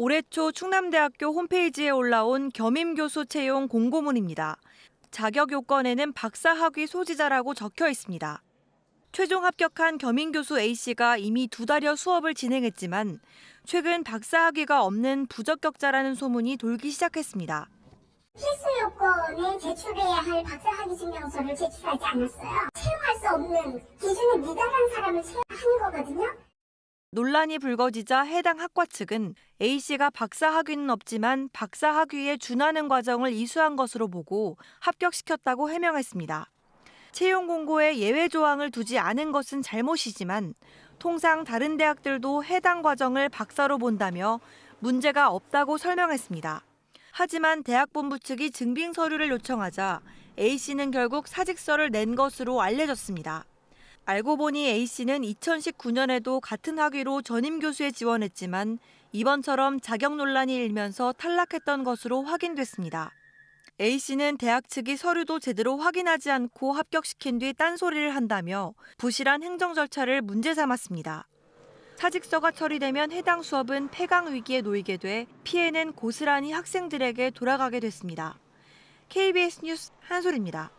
올해 초 충남대학교 홈페이지에 올라온 겸임교수 채용 공고문입니다. 자격 요건에는 박사 학위 소지자라고 적혀 있습니다. 최종 합격한 겸임교수 A씨가 이미 두 달여 수업을 진행했지만 최근 박사 학위가 없는 부적격자라는 소문이 돌기 시작했습니다. 필수 요건에 제출해야 할 박사 학위 증명서를 제출하지 않았어요. 채용할 수 없는 기준에 미달한 사람을 채용하는 거거든요. 논란이 불거지자 해당 학과 측은 A씨가 박사 학위는 없지만 박사 학위에 준하는 과정을 이수한 것으로 보고 합격시켰다고 해명했습니다. 채용 공고에 예외 조항을 두지 않은 것은 잘못이지만 통상 다른 대학들도 해당 과정을 박사로 본다며 문제가 없다고 설명했습니다. 하지만 대학 본부 측이 증빙 서류를 요청하자 A씨는 결국 사직서를 낸 것으로 알려졌습니다. 알고 보니 A씨는 2019년에도 같은 학위로 전임 교수에 지원했지만 이번처럼 자격 논란이 일면서 탈락했던 것으로 확인됐습니다. A씨는 대학 측이 서류도 제대로 확인하지 않고 합격시킨 뒤 딴소리를 한다며 부실한 행정 절차를 문제 삼았습니다. 사직서가 처리되면 해당 수업은 폐강 위기에 놓이게 돼 피해는 고스란히 학생들에게 돌아가게 됐습니다. KBS 뉴스 한솔입니다.